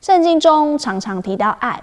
圣经中常常提到爱，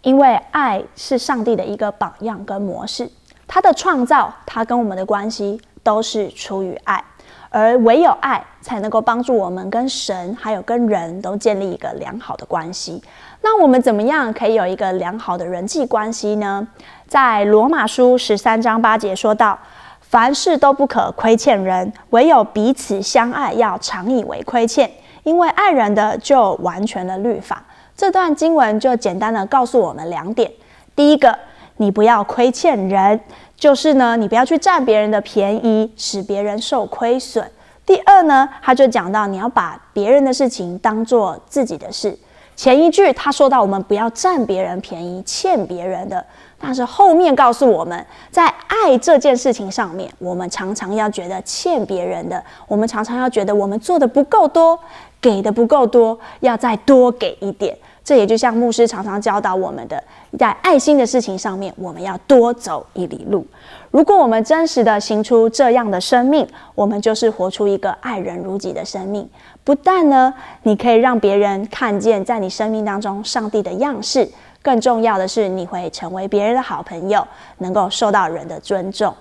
因为爱是上帝的一个榜样跟模式。他的创造，他跟我们的关系都是出于爱，而唯有爱才能够帮助我们跟神还有跟人都建立一个良好的关系。那我们怎么样可以有一个良好的人际关系呢？在罗马书十三章八节说到：凡事都不可亏欠人，唯有彼此相爱，要常以为亏欠。因为爱人的就完全的律法，这段经文就简单的告诉我们两点：第一个，你不要亏欠人，就是呢，你不要去占别人的便宜，使别人受亏损；第二呢，他就讲到你要把别人的事情当做自己的事。前一句他说到我们不要占别人便宜、欠别人的，但是后面告诉我们在爱这件事情上面，我们常常要觉得欠别人的，我们常常要觉得我们做的不够多。给的不够多，要再多给一点。这也就像牧师常常教导我们的，在爱心的事情上面，我们要多走一里路。如果我们真实的行出这样的生命，我们就是活出一个爱人如己的生命。不但呢，你可以让别人看见在你生命当中上帝的样式，更重要的是，你会成为别人的好朋友，能够受到人的尊重。